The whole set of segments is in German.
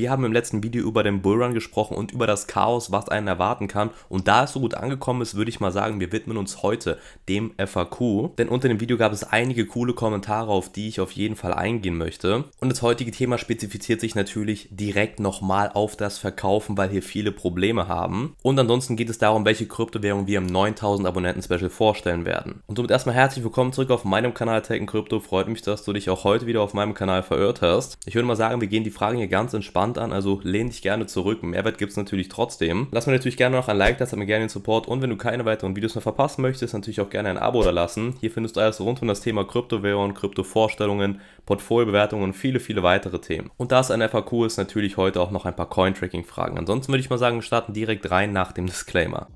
Wir haben im letzten Video über den Bullrun gesprochen und über das Chaos, was einen erwarten kann. Und da es so gut angekommen ist, würde ich mal sagen, wir widmen uns heute dem FAQ. Denn unter dem Video gab es einige coole Kommentare, auf die ich auf jeden Fall eingehen möchte. Und das heutige Thema spezifiziert sich natürlich direkt nochmal auf das Verkaufen, weil hier viele Probleme haben. Und ansonsten geht es darum, welche Kryptowährung wir im 9000 Abonnenten Special vorstellen werden. Und somit erstmal herzlich willkommen zurück auf meinem Kanal Tekken Crypto. Freut mich, dass du dich auch heute wieder auf meinem Kanal verirrt hast. Ich würde mal sagen, wir gehen die Fragen hier ganz entspannt entspannt an, also lehn dich gerne zurück. Mehrwert gibt es natürlich trotzdem. Lass mir natürlich gerne noch ein Like das hat mir gerne den Support und wenn du keine weiteren Videos mehr verpassen möchtest, natürlich auch gerne ein Abo da lassen. Hier findest du alles rund um das Thema Kryptowährungen, Kryptovorstellungen, Portfoliobewertungen und viele, viele weitere Themen. Und da es ein FAQ ist, natürlich heute auch noch ein paar Cointracking-Fragen. Ansonsten würde ich mal sagen, wir starten direkt rein nach dem Disclaimer.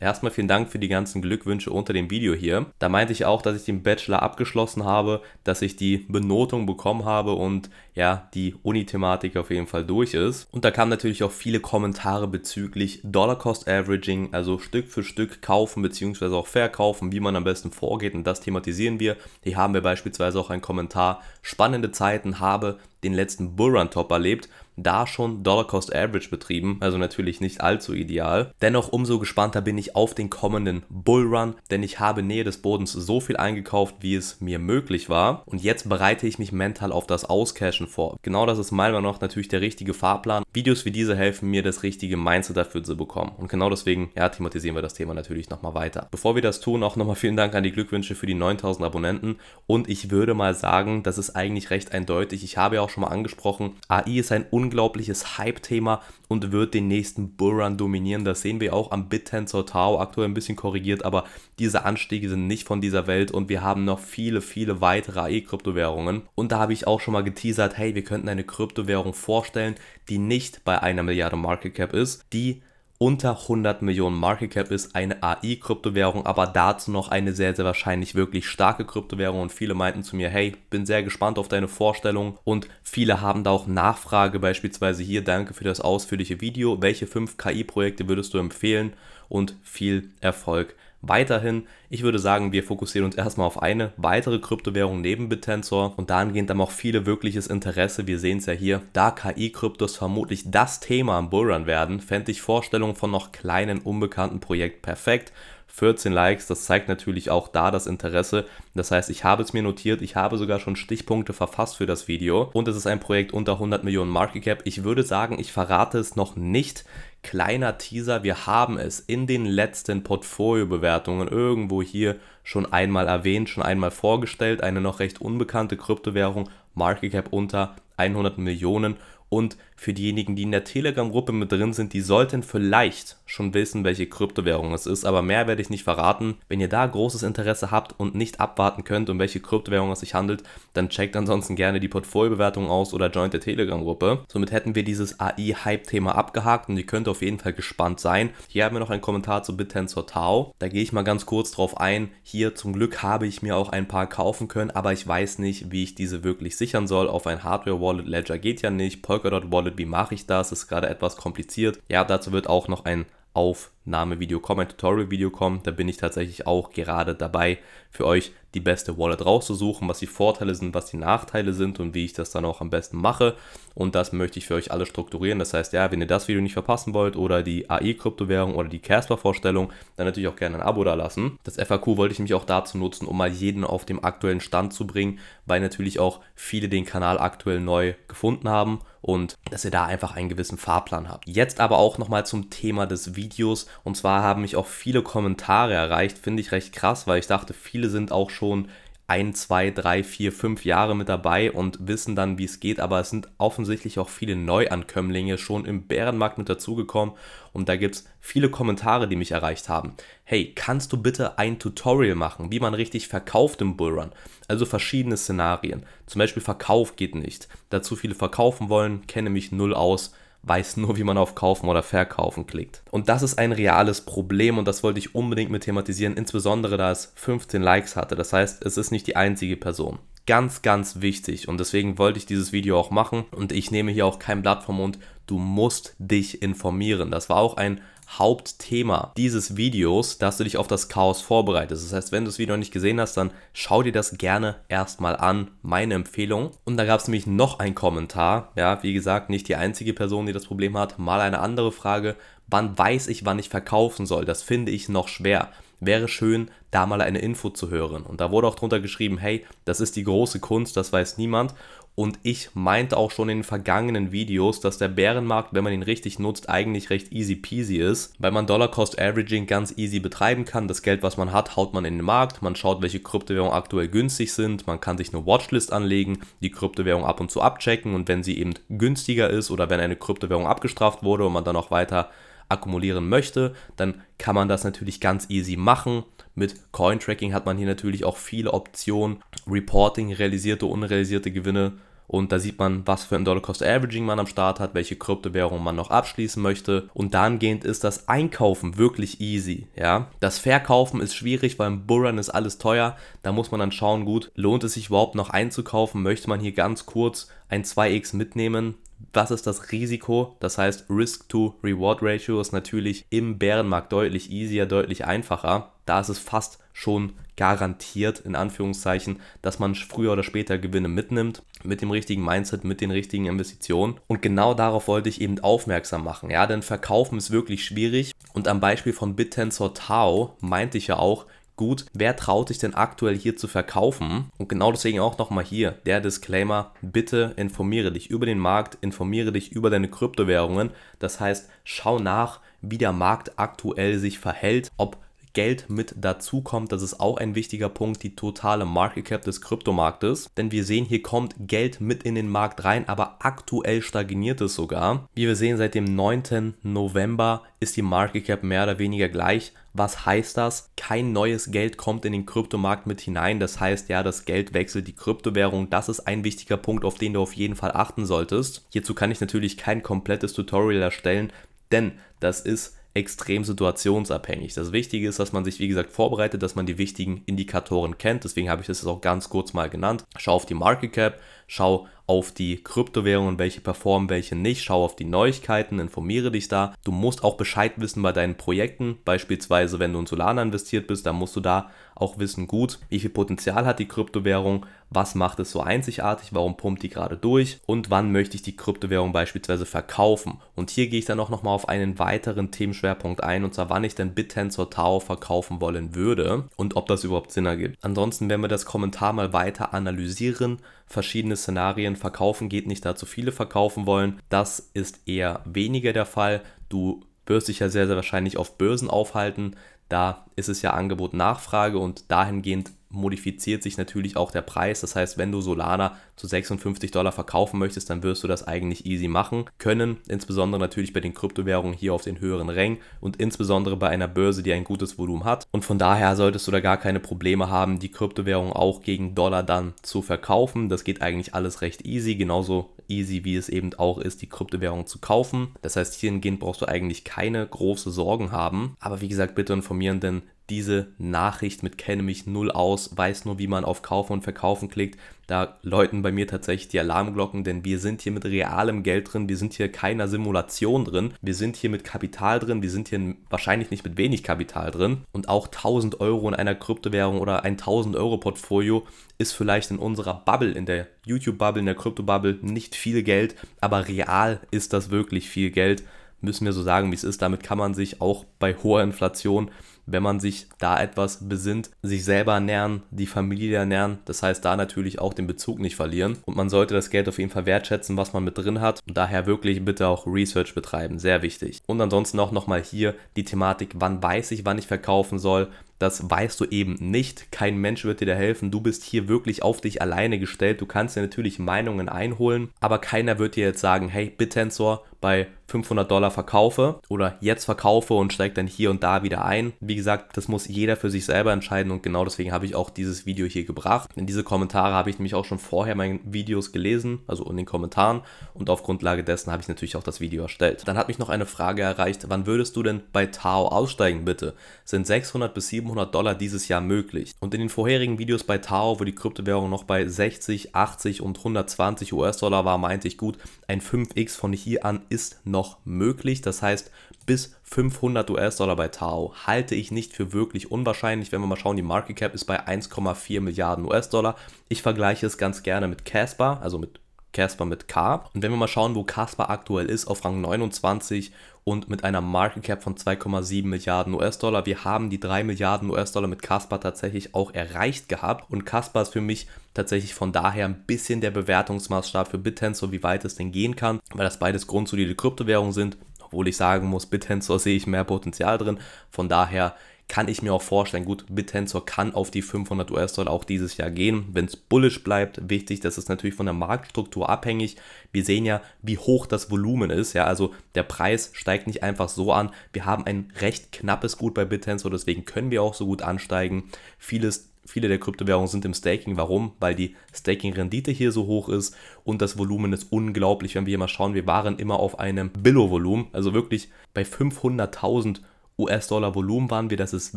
Erstmal vielen Dank für die ganzen Glückwünsche unter dem Video hier. Da meinte ich auch, dass ich den Bachelor abgeschlossen habe, dass ich die Benotung bekommen habe und ja, die Uni-Thematik auf jeden Fall durch ist. Und da kamen natürlich auch viele Kommentare bezüglich Dollar Cost Averaging, also Stück für Stück kaufen bzw. auch verkaufen, wie man am besten vorgeht. Und das thematisieren wir. Hier haben wir beispielsweise auch einen Kommentar, spannende Zeiten habe den letzten Bullrun-Top erlebt da schon Dollar Cost Average betrieben, also natürlich nicht allzu ideal. Dennoch umso gespannter bin ich auf den kommenden Bullrun, denn ich habe Nähe des Bodens so viel eingekauft, wie es mir möglich war und jetzt bereite ich mich mental auf das Auscashen Menschen vor. Genau das ist meiner Meinung nach natürlich der richtige Fahrplan. Videos wie diese helfen mir, das richtige Mindset dafür zu bekommen. Und genau deswegen, ja, thematisieren wir das Thema natürlich nochmal weiter. Bevor wir das tun, auch nochmal vielen Dank an die Glückwünsche für die 9000 Abonnenten. Und ich würde mal sagen, das ist eigentlich recht eindeutig. Ich habe ja auch schon mal angesprochen, AI ist ein unglaubliches Hype-Thema und wird den nächsten Bullrun dominieren. Das sehen wir auch am BitTensor Tau, aktuell ein bisschen korrigiert, aber diese Anstiege sind nicht von dieser Welt und wir haben noch viele, viele weitere AI-Kryptowährungen. Und da habe ich auch schon mal geteasert, hat, hey, wir könnten eine Kryptowährung vorstellen, die nicht bei einer Milliarde Market Cap ist, die unter 100 Millionen Market Cap ist, eine AI-Kryptowährung, aber dazu noch eine sehr, sehr wahrscheinlich wirklich starke Kryptowährung. Und viele meinten zu mir, hey, bin sehr gespannt auf deine Vorstellung. Und viele haben da auch Nachfrage, beispielsweise hier, danke für das ausführliche Video. Welche fünf KI-Projekte würdest du empfehlen? Und viel Erfolg weiterhin. Ich würde sagen, wir fokussieren uns erstmal auf eine weitere Kryptowährung neben Bitensor und dahingehend dann auch viele wirkliches Interesse. Wir sehen es ja hier, da KI-Kryptos vermutlich das Thema am Bullrun werden, fände ich Vorstellungen von noch kleinen, unbekannten Projekten perfekt. 14 Likes, das zeigt natürlich auch da das Interesse. Das heißt, ich habe es mir notiert, ich habe sogar schon Stichpunkte verfasst für das Video und es ist ein Projekt unter 100 Millionen Market Cap. Ich würde sagen, ich verrate es noch nicht. Kleiner Teaser, wir haben es in den letzten Portfoliobewertungen irgendwo hier schon einmal erwähnt, schon einmal vorgestellt. Eine noch recht unbekannte Kryptowährung, Market Cap unter 100 Millionen und für diejenigen, die in der Telegram-Gruppe mit drin sind, die sollten vielleicht schon wissen, welche Kryptowährung es ist, aber mehr werde ich nicht verraten. Wenn ihr da großes Interesse habt und nicht abwarten könnt, um welche Kryptowährung es sich handelt, dann checkt ansonsten gerne die Portfoliobewertung aus oder joint der Telegram-Gruppe. Somit hätten wir dieses AI-Hype-Thema abgehakt und ihr könnt auf jeden Fall gespannt sein. Hier haben wir noch einen Kommentar zu BitTensor Tau. Da gehe ich mal ganz kurz drauf ein. Hier zum Glück habe ich mir auch ein paar kaufen können, aber ich weiß nicht, wie ich diese wirklich sichern soll. Auf ein Hardware-Wallet, Ledger geht ja nicht, Polkadot-Wallet wie mache ich das, ist gerade etwas kompliziert. Ja, dazu wird auch noch ein Aufnahmevideo kommen, ein Tutorial-Video kommen. Da bin ich tatsächlich auch gerade dabei, für euch die beste Wallet rauszusuchen, was die Vorteile sind, was die Nachteile sind und wie ich das dann auch am besten mache. Und das möchte ich für euch alle strukturieren. Das heißt, ja, wenn ihr das Video nicht verpassen wollt oder die AI-Kryptowährung oder die Casper-Vorstellung, dann natürlich auch gerne ein Abo da lassen. Das FAQ wollte ich mich auch dazu nutzen, um mal jeden auf dem aktuellen Stand zu bringen, weil natürlich auch viele den Kanal aktuell neu gefunden haben und dass ihr da einfach einen gewissen Fahrplan habt. Jetzt aber auch nochmal zum Thema des Videos und zwar haben mich auch viele Kommentare erreicht, finde ich recht krass, weil ich dachte, viele sind auch schon ein, zwei, drei, vier, fünf Jahre mit dabei und wissen dann, wie es geht. Aber es sind offensichtlich auch viele Neuankömmlinge schon im Bärenmarkt mit dazugekommen und da gibt es viele Kommentare, die mich erreicht haben. Hey, kannst du bitte ein Tutorial machen, wie man richtig verkauft im Bullrun? Also verschiedene Szenarien. Zum Beispiel Verkauf geht nicht. Dazu viele verkaufen wollen, kenne mich null aus weiß nur, wie man auf Kaufen oder Verkaufen klickt. Und das ist ein reales Problem und das wollte ich unbedingt mit thematisieren, insbesondere da es 15 Likes hatte. Das heißt, es ist nicht die einzige Person ganz, ganz wichtig und deswegen wollte ich dieses Video auch machen und ich nehme hier auch kein Blatt vom Mund. Du musst dich informieren. Das war auch ein Hauptthema dieses Videos, dass du dich auf das Chaos vorbereitest. Das heißt, wenn du das Video noch nicht gesehen hast, dann schau dir das gerne erstmal an. Meine Empfehlung. Und da gab es nämlich noch einen Kommentar. Ja, wie gesagt, nicht die einzige Person, die das Problem hat. Mal eine andere Frage. Wann weiß ich, wann ich verkaufen soll? Das finde ich noch schwer. Wäre schön, da mal eine Info zu hören. Und da wurde auch drunter geschrieben, hey, das ist die große Kunst, das weiß niemand. Und ich meinte auch schon in den vergangenen Videos, dass der Bärenmarkt, wenn man ihn richtig nutzt, eigentlich recht easy peasy ist, weil man Dollar Cost Averaging ganz easy betreiben kann. Das Geld, was man hat, haut man in den Markt, man schaut, welche Kryptowährungen aktuell günstig sind, man kann sich eine Watchlist anlegen, die Kryptowährung ab und zu abchecken und wenn sie eben günstiger ist oder wenn eine Kryptowährung abgestraft wurde und man dann auch weiter akkumulieren möchte, dann kann man das natürlich ganz easy machen. Mit Coin Tracking hat man hier natürlich auch viele Optionen, Reporting, realisierte, unrealisierte Gewinne und da sieht man, was für ein Dollar Cost Averaging man am Start hat, welche Kryptowährung man noch abschließen möchte. Und dahingehend ist das Einkaufen wirklich easy. Ja? Das Verkaufen ist schwierig, weil im Bullrun ist alles teuer. Da muss man dann schauen, gut, lohnt es sich überhaupt noch einzukaufen? Möchte man hier ganz kurz ein 2x mitnehmen? was ist das Risiko? Das heißt, Risk-to-Reward-Ratio ist natürlich im Bärenmarkt deutlich easier, deutlich einfacher. Da ist es fast schon garantiert, in Anführungszeichen, dass man früher oder später Gewinne mitnimmt, mit dem richtigen Mindset, mit den richtigen Investitionen. Und genau darauf wollte ich eben aufmerksam machen. Ja, denn Verkaufen ist wirklich schwierig. Und am Beispiel von BitTensor Tao meinte ich ja auch, gut, wer traut sich denn aktuell hier zu verkaufen? Und genau deswegen auch nochmal hier der Disclaimer, bitte informiere dich über den Markt, informiere dich über deine Kryptowährungen. Das heißt, schau nach, wie der Markt aktuell sich verhält, ob Geld mit dazu kommt. Das ist auch ein wichtiger Punkt, die totale Market Cap des Kryptomarktes. Denn wir sehen, hier kommt Geld mit in den Markt rein, aber aktuell stagniert es sogar. Wie wir sehen, seit dem 9. November ist die Market Cap mehr oder weniger gleich. Was heißt das? Kein neues Geld kommt in den Kryptomarkt mit hinein. Das heißt ja, das Geld wechselt die Kryptowährung. Das ist ein wichtiger Punkt, auf den du auf jeden Fall achten solltest. Hierzu kann ich natürlich kein komplettes Tutorial erstellen, denn das ist extrem situationsabhängig. Das Wichtige ist, dass man sich, wie gesagt, vorbereitet, dass man die wichtigen Indikatoren kennt. Deswegen habe ich das jetzt auch ganz kurz mal genannt. Schau auf die Market Cap, Schau auf die Kryptowährungen, welche performen, welche nicht. Schau auf die Neuigkeiten, informiere dich da. Du musst auch Bescheid wissen bei deinen Projekten. Beispielsweise, wenn du in Solana investiert bist, dann musst du da auch wissen, gut, wie viel Potenzial hat die Kryptowährung, was macht es so einzigartig, warum pumpt die gerade durch und wann möchte ich die Kryptowährung beispielsweise verkaufen. Und hier gehe ich dann auch nochmal auf einen weiteren Themenschwerpunkt ein, und zwar wann ich denn BitTensor Tau verkaufen wollen würde und ob das überhaupt Sinn ergibt. Ansonsten werden wir das Kommentar mal weiter analysieren, verschiedene verschiedene Szenarien verkaufen geht nicht, da zu viele verkaufen wollen. Das ist eher weniger der Fall. Du wirst dich ja sehr, sehr wahrscheinlich auf Börsen aufhalten. Da ist es ja Angebot-Nachfrage und dahingehend modifiziert sich natürlich auch der Preis. Das heißt, wenn du Solana zu 56 Dollar verkaufen möchtest, dann wirst du das eigentlich easy machen können. Insbesondere natürlich bei den Kryptowährungen hier auf den höheren Rängen und insbesondere bei einer Börse, die ein gutes Volumen hat. Und von daher solltest du da gar keine Probleme haben, die Kryptowährung auch gegen Dollar dann zu verkaufen. Das geht eigentlich alles recht easy, genauso easy wie es eben auch ist, die Kryptowährung zu kaufen. Das heißt, hierhingehend brauchst du eigentlich keine große Sorgen haben. Aber wie gesagt, bitte informieren denn diese Nachricht mit kenne mich null aus, weiß nur, wie man auf Kaufen und Verkaufen klickt. Da läuten bei mir tatsächlich die Alarmglocken, denn wir sind hier mit realem Geld drin, wir sind hier keiner Simulation drin, wir sind hier mit Kapital drin, wir sind hier wahrscheinlich nicht mit wenig Kapital drin. Und auch 1000 Euro in einer Kryptowährung oder ein 1000 Euro Portfolio ist vielleicht in unserer Bubble, in der YouTube-Bubble, in der Krypto-Bubble nicht viel Geld, aber real ist das wirklich viel Geld. Müssen wir so sagen, wie es ist. Damit kann man sich auch bei hoher Inflation wenn man sich da etwas besinnt, sich selber ernähren, die Familie ernähren, das heißt da natürlich auch den Bezug nicht verlieren und man sollte das Geld auf jeden Fall wertschätzen, was man mit drin hat und daher wirklich bitte auch Research betreiben, sehr wichtig. Und ansonsten auch nochmal hier die Thematik, wann weiß ich, wann ich verkaufen soll, das weißt du eben nicht. Kein Mensch wird dir da helfen. Du bist hier wirklich auf dich alleine gestellt. Du kannst dir natürlich Meinungen einholen, aber keiner wird dir jetzt sagen, hey, Bittensor bei 500 Dollar verkaufe oder jetzt verkaufe und steig dann hier und da wieder ein. Wie wie gesagt, das muss jeder für sich selber entscheiden und genau deswegen habe ich auch dieses Video hier gebracht. In diese Kommentare habe ich nämlich auch schon vorher meinen Videos gelesen, also in den Kommentaren und auf Grundlage dessen habe ich natürlich auch das Video erstellt. Dann hat mich noch eine Frage erreicht, wann würdest du denn bei Tao aussteigen bitte? Sind 600 bis 700 Dollar dieses Jahr möglich? Und in den vorherigen Videos bei Tao, wo die Kryptowährung noch bei 60, 80 und 120 US-Dollar war, meinte ich gut, ein 5x von hier an ist noch möglich. Das heißt, bis 500 US-Dollar bei Tao. Halte ich nicht für wirklich unwahrscheinlich, wenn wir mal schauen, die Market Cap ist bei 1,4 Milliarden US-Dollar. Ich vergleiche es ganz gerne mit Casper, also mit Casper mit K. Und wenn wir mal schauen, wo Casper aktuell ist, auf Rang 29 und mit einer Market Cap von 2,7 Milliarden US-Dollar. Wir haben die 3 Milliarden US-Dollar mit Casper tatsächlich auch erreicht gehabt. Und Casper ist für mich tatsächlich von daher ein bisschen der Bewertungsmaßstab für BitTensor, wie weit es denn gehen kann, weil das beides grundsolide Kryptowährungen sind obwohl ich sagen muss, Bitensor sehe ich mehr Potenzial drin. Von daher kann ich mir auch vorstellen, gut, Bitensor kann auf die 500 US-Dollar auch dieses Jahr gehen, wenn es bullish bleibt. Wichtig, das ist natürlich von der Marktstruktur abhängig. Wir sehen ja, wie hoch das Volumen ist. Ja, also der Preis steigt nicht einfach so an. Wir haben ein recht knappes Gut bei Bitensor, deswegen können wir auch so gut ansteigen. Vieles Viele der Kryptowährungen sind im Staking. Warum? Weil die Staking-Rendite hier so hoch ist und das Volumen ist unglaublich. Wenn wir hier mal schauen, wir waren immer auf einem Billo-Volumen, also wirklich bei 500.000 US-Dollar Volumen waren wir, das ist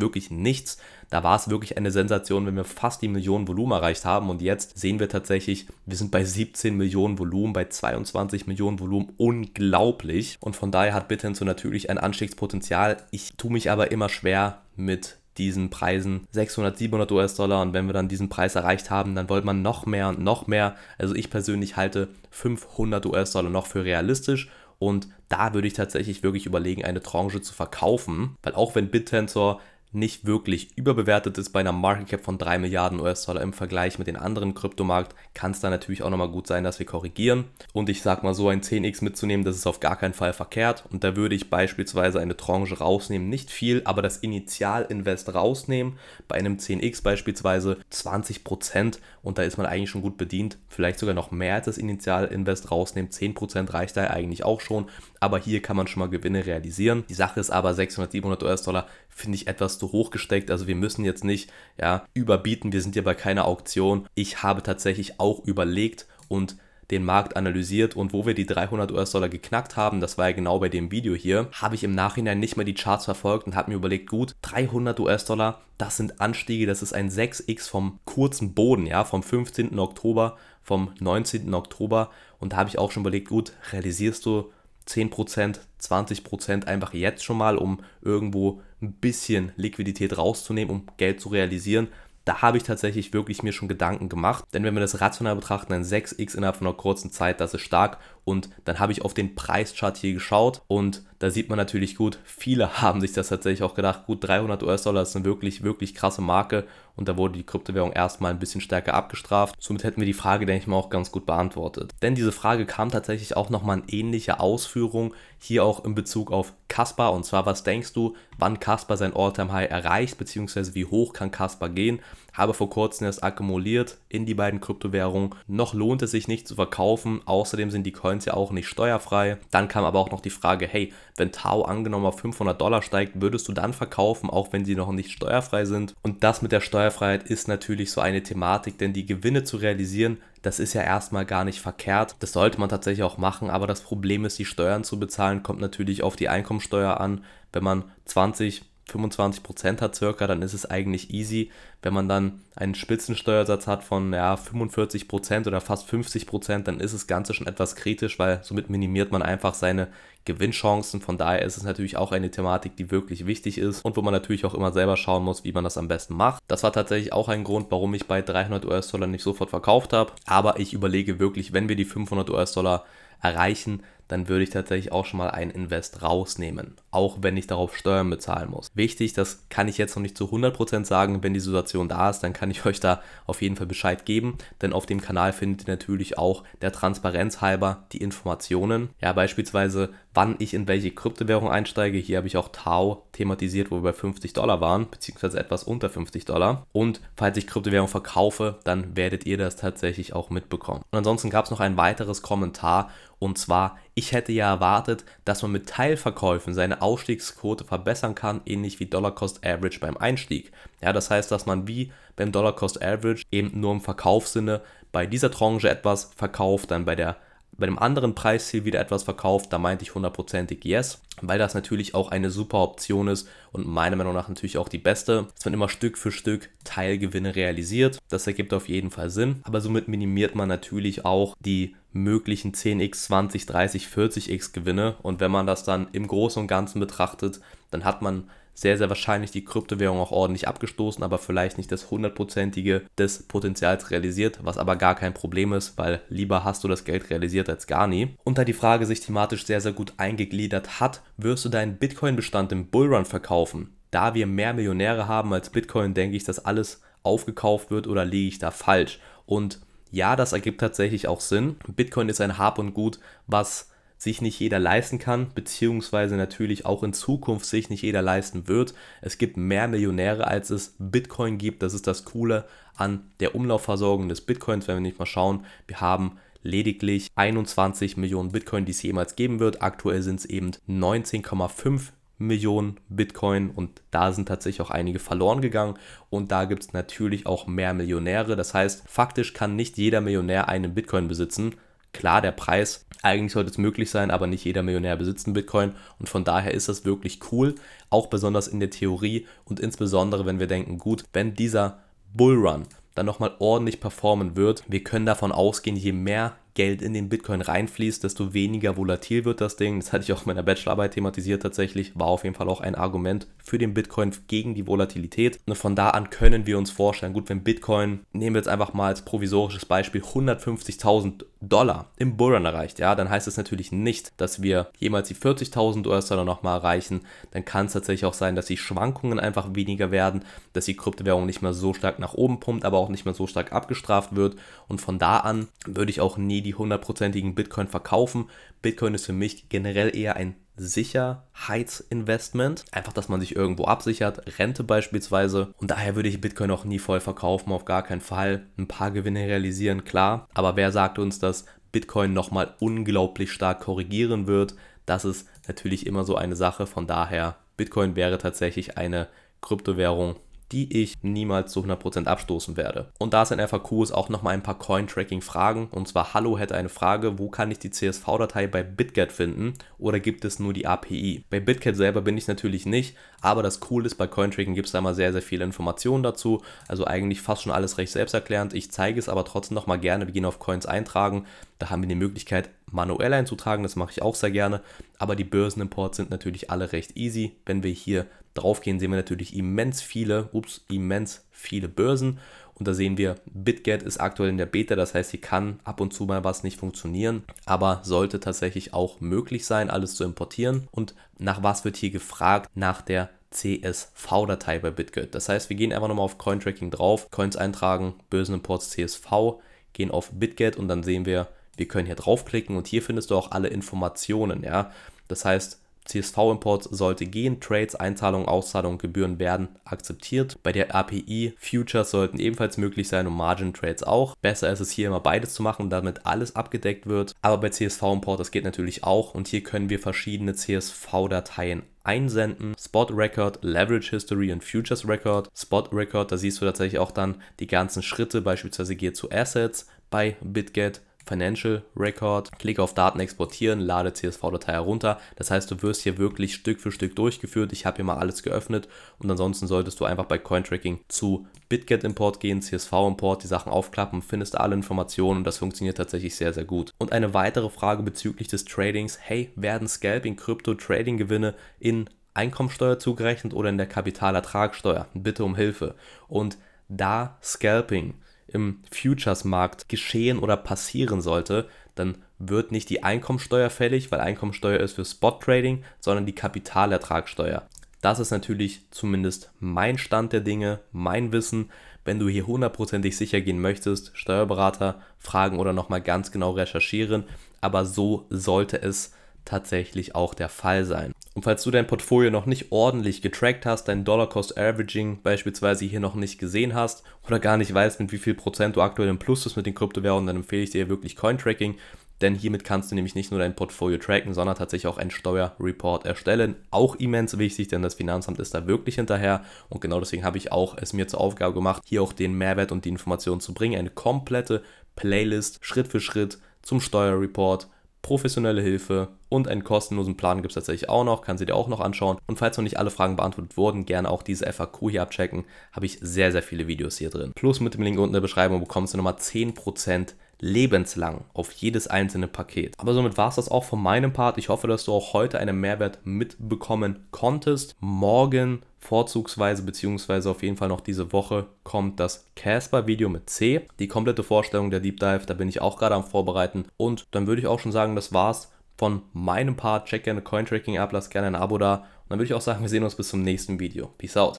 wirklich nichts. Da war es wirklich eine Sensation, wenn wir fast die Millionen Volumen erreicht haben. Und jetzt sehen wir tatsächlich, wir sind bei 17 Millionen Volumen, bei 22 Millionen Volumen. Unglaublich. Und von daher hat Bitcoin so natürlich ein Anstiegspotenzial. Ich tue mich aber immer schwer mit diesen Preisen 600, 700 US-Dollar und wenn wir dann diesen Preis erreicht haben, dann wollte man noch mehr und noch mehr. Also ich persönlich halte 500 US-Dollar noch für realistisch und da würde ich tatsächlich wirklich überlegen, eine Tranche zu verkaufen, weil auch wenn BitTensor nicht wirklich überbewertet ist bei einer Market Cap von 3 Milliarden US-Dollar im Vergleich mit den anderen Kryptomarkt, kann es da natürlich auch nochmal gut sein, dass wir korrigieren. Und ich sag mal so, ein 10x mitzunehmen, das ist auf gar keinen Fall verkehrt. Und da würde ich beispielsweise eine Tranche rausnehmen, nicht viel, aber das Initialinvest rausnehmen, bei einem 10x beispielsweise 20% und da ist man eigentlich schon gut bedient. Vielleicht sogar noch mehr als das Initialinvest rausnehmen, 10% reicht da eigentlich auch schon, aber hier kann man schon mal Gewinne realisieren. Die Sache ist aber 600, 700 US-Dollar finde ich, etwas zu hoch gesteckt. Also wir müssen jetzt nicht ja, überbieten, wir sind ja bei keiner Auktion. Ich habe tatsächlich auch überlegt und den Markt analysiert und wo wir die 300 US-Dollar geknackt haben, das war ja genau bei dem Video hier, habe ich im Nachhinein nicht mehr die Charts verfolgt und habe mir überlegt, gut, 300 US-Dollar, das sind Anstiege, das ist ein 6x vom kurzen Boden, ja, vom 15. Oktober, vom 19. Oktober und da habe ich auch schon überlegt, gut, realisierst du 10%, 20% einfach jetzt schon mal, um irgendwo ein bisschen Liquidität rauszunehmen, um Geld zu realisieren. Da habe ich tatsächlich wirklich mir schon Gedanken gemacht, denn wenn wir das rational betrachten, ein 6x innerhalb von einer kurzen Zeit, das ist stark und dann habe ich auf den Preischart hier geschaut und da sieht man natürlich gut, viele haben sich das tatsächlich auch gedacht, gut 300 US-Dollar ist eine wirklich, wirklich krasse Marke und da wurde die Kryptowährung erstmal ein bisschen stärker abgestraft. Somit hätten wir die Frage, denke ich mal, auch ganz gut beantwortet. Denn diese Frage kam tatsächlich auch nochmal in ähnliche Ausführung, hier auch in Bezug auf Casper und zwar, was denkst du, wann Casper sein All-Time-High erreicht, beziehungsweise wie hoch kann Casper gehen? habe vor kurzem erst akkumuliert in die beiden Kryptowährungen. Noch lohnt es sich nicht zu verkaufen, außerdem sind die Coins ja auch nicht steuerfrei. Dann kam aber auch noch die Frage, hey, wenn Tau angenommen auf 500 Dollar steigt, würdest du dann verkaufen, auch wenn sie noch nicht steuerfrei sind? Und das mit der Steuerfreiheit ist natürlich so eine Thematik, denn die Gewinne zu realisieren, das ist ja erstmal gar nicht verkehrt. Das sollte man tatsächlich auch machen, aber das Problem ist, die Steuern zu bezahlen, kommt natürlich auf die Einkommensteuer an. Wenn man 20, 25% hat circa, dann ist es eigentlich easy. Wenn man dann einen Spitzensteuersatz hat von ja, 45% oder fast 50%, dann ist das Ganze schon etwas kritisch, weil somit minimiert man einfach seine Gewinnchancen. Von daher ist es natürlich auch eine Thematik, die wirklich wichtig ist und wo man natürlich auch immer selber schauen muss, wie man das am besten macht. Das war tatsächlich auch ein Grund, warum ich bei 300 US-Dollar nicht sofort verkauft habe. Aber ich überlege wirklich, wenn wir die 500 US-Dollar erreichen, dann würde ich tatsächlich auch schon mal ein Invest rausnehmen, auch wenn ich darauf Steuern bezahlen muss. Wichtig, das kann ich jetzt noch nicht zu 100% sagen, wenn die Situation da ist, dann kann ich euch da auf jeden Fall Bescheid geben, denn auf dem Kanal findet ihr natürlich auch der Transparenz halber die Informationen, ja beispielsweise wann ich in welche Kryptowährung einsteige. Hier habe ich auch Tau thematisiert, wo wir bei 50 Dollar waren, beziehungsweise etwas unter 50 Dollar. Und falls ich Kryptowährung verkaufe, dann werdet ihr das tatsächlich auch mitbekommen. Und ansonsten gab es noch ein weiteres Kommentar und zwar, ich hätte ja erwartet, dass man mit Teilverkäufen seine Ausstiegsquote verbessern kann, ähnlich wie Dollar Cost Average beim Einstieg. Ja, das heißt, dass man wie beim Dollar Cost Average eben nur im Verkaufssinne bei dieser Tranche etwas verkauft, dann bei der bei dem anderen Preisziel wieder etwas verkauft, da meinte ich hundertprozentig yes, weil das natürlich auch eine super Option ist und meiner Meinung nach natürlich auch die beste, dass man immer Stück für Stück Teilgewinne realisiert. Das ergibt auf jeden Fall Sinn, aber somit minimiert man natürlich auch die möglichen 10x, 20, 30, 40x Gewinne und wenn man das dann im Großen und Ganzen betrachtet, dann hat man sehr, sehr wahrscheinlich die Kryptowährung auch ordentlich abgestoßen, aber vielleicht nicht das hundertprozentige des Potenzials realisiert, was aber gar kein Problem ist, weil lieber hast du das Geld realisiert als gar nie. Und da die Frage sich thematisch sehr, sehr gut eingegliedert hat, wirst du deinen Bitcoin-Bestand im Bullrun verkaufen? Da wir mehr Millionäre haben als Bitcoin, denke ich, dass alles aufgekauft wird oder liege ich da falsch? Und ja, das ergibt tatsächlich auch Sinn. Bitcoin ist ein Hab und Gut, was sich nicht jeder leisten kann, beziehungsweise natürlich auch in Zukunft sich nicht jeder leisten wird. Es gibt mehr Millionäre, als es Bitcoin gibt. Das ist das Coole an der Umlaufversorgung des Bitcoins, wenn wir nicht mal schauen. Wir haben lediglich 21 Millionen Bitcoin, die es jemals geben wird. Aktuell sind es eben 19,5 Millionen Bitcoin und da sind tatsächlich auch einige verloren gegangen und da gibt es natürlich auch mehr Millionäre. Das heißt, faktisch kann nicht jeder Millionär einen Bitcoin besitzen. Klar, der Preis, eigentlich sollte es möglich sein, aber nicht jeder Millionär besitzt einen Bitcoin und von daher ist das wirklich cool, auch besonders in der Theorie und insbesondere, wenn wir denken, gut, wenn dieser Bullrun dann nochmal ordentlich performen wird, wir können davon ausgehen, je mehr, Geld in den Bitcoin reinfließt, desto weniger volatil wird das Ding. Das hatte ich auch in meiner Bachelorarbeit thematisiert tatsächlich. War auf jeden Fall auch ein Argument für den Bitcoin gegen die Volatilität. Und von da an können wir uns vorstellen, gut, wenn Bitcoin, nehmen wir jetzt einfach mal als provisorisches Beispiel, 150.000 Dollar im Bullrun erreicht, ja, dann heißt es natürlich nicht, dass wir jemals die 40.000 US-Dollar nochmal erreichen. Dann kann es tatsächlich auch sein, dass die Schwankungen einfach weniger werden, dass die Kryptowährung nicht mehr so stark nach oben pumpt, aber auch nicht mehr so stark abgestraft wird. Und von da an würde ich auch nie die die hundertprozentigen Bitcoin verkaufen. Bitcoin ist für mich generell eher ein Sicherheitsinvestment. Einfach, dass man sich irgendwo absichert, Rente beispielsweise. Und daher würde ich Bitcoin auch nie voll verkaufen, auf gar keinen Fall. Ein paar Gewinne realisieren, klar. Aber wer sagt uns, dass Bitcoin nochmal unglaublich stark korrigieren wird? Das ist natürlich immer so eine Sache. Von daher, Bitcoin wäre tatsächlich eine Kryptowährung, die ich niemals zu 100% abstoßen werde. Und da es FAQ ist, auch nochmal ein paar Coin-Tracking-Fragen. Und zwar, hallo, hätte eine Frage, wo kann ich die CSV-Datei bei BitGet finden? Oder gibt es nur die API? Bei BitGet selber bin ich natürlich nicht, aber das Coole ist, bei Cointracking gibt es da mal sehr, sehr viele Informationen dazu. Also eigentlich fast schon alles recht selbsterklärend. Ich zeige es aber trotzdem nochmal gerne. Wir gehen auf Coins eintragen. Da haben wir die Möglichkeit, manuell einzutragen, das mache ich auch sehr gerne, aber die Börsenimports sind natürlich alle recht easy. Wenn wir hier drauf gehen, sehen wir natürlich immens viele, ups, immens viele Börsen und da sehen wir, BitGet ist aktuell in der Beta, das heißt, hier kann ab und zu mal was nicht funktionieren, aber sollte tatsächlich auch möglich sein, alles zu importieren. Und nach was wird hier gefragt? Nach der CSV-Datei bei BitGet. Das heißt, wir gehen einfach nochmal auf Cointracking drauf, Coins eintragen, Börsenimports CSV, gehen auf BitGet und dann sehen wir, wir können hier draufklicken und hier findest du auch alle Informationen, ja. Das heißt, CSV-Import sollte gehen, Trades, Einzahlungen, Auszahlungen, Gebühren werden akzeptiert. Bei der API Futures sollten ebenfalls möglich sein und Margin Trades auch. Besser ist es hier immer beides zu machen, damit alles abgedeckt wird. Aber bei CSV-Import, das geht natürlich auch und hier können wir verschiedene CSV-Dateien einsenden. Spot Record, Leverage History und Futures Record. Spot Record, da siehst du tatsächlich auch dann die ganzen Schritte, beispielsweise gehe zu Assets bei BitGet Financial Record, klicke auf Daten exportieren, lade CSV-Datei herunter. Das heißt, du wirst hier wirklich Stück für Stück durchgeführt. Ich habe hier mal alles geöffnet und ansonsten solltest du einfach bei Cointracking zu BitGet Import gehen, CSV Import, die Sachen aufklappen, findest alle Informationen und das funktioniert tatsächlich sehr, sehr gut. Und eine weitere Frage bezüglich des Tradings, hey, werden Scalping, Krypto, Trading Gewinne in Einkommensteuer zugerechnet oder in der Kapitalertragsteuer? Bitte um Hilfe. Und da Scalping im Futures-Markt geschehen oder passieren sollte, dann wird nicht die Einkommensteuer fällig, weil Einkommensteuer ist für Spot-Trading, sondern die Kapitalertragsteuer. Das ist natürlich zumindest mein Stand der Dinge, mein Wissen. Wenn du hier hundertprozentig sicher gehen möchtest, Steuerberater fragen oder nochmal ganz genau recherchieren. Aber so sollte es tatsächlich auch der Fall sein. Und falls du dein Portfolio noch nicht ordentlich getrackt hast, dein Dollar Cost Averaging beispielsweise hier noch nicht gesehen hast oder gar nicht weißt, mit wie viel Prozent du aktuell im Plus bist mit den Kryptowährungen, dann empfehle ich dir wirklich Cointracking, denn hiermit kannst du nämlich nicht nur dein Portfolio tracken, sondern tatsächlich auch einen Steuerreport erstellen. Auch immens wichtig, denn das Finanzamt ist da wirklich hinterher und genau deswegen habe ich auch es mir zur Aufgabe gemacht, hier auch den Mehrwert und die Informationen zu bringen, eine komplette Playlist Schritt für Schritt zum Steuerreport professionelle Hilfe und einen kostenlosen Plan gibt es tatsächlich auch noch, kannst du dir auch noch anschauen. Und falls noch nicht alle Fragen beantwortet wurden, gerne auch diese FAQ hier abchecken, habe ich sehr, sehr viele Videos hier drin. Plus mit dem Link unten in der Beschreibung bekommst du nochmal 10% lebenslang auf jedes einzelne Paket. Aber somit war es das auch von meinem Part. Ich hoffe, dass du auch heute einen Mehrwert mitbekommen konntest. Morgen vorzugsweise beziehungsweise auf jeden Fall noch diese Woche kommt das Casper-Video mit C. Die komplette Vorstellung der Deep Dive, da bin ich auch gerade am Vorbereiten. Und dann würde ich auch schon sagen, das war's von meinem Part. Check gerne Cointracking ab, lass gerne ein Abo da. Und dann würde ich auch sagen, wir sehen uns bis zum nächsten Video. Peace out.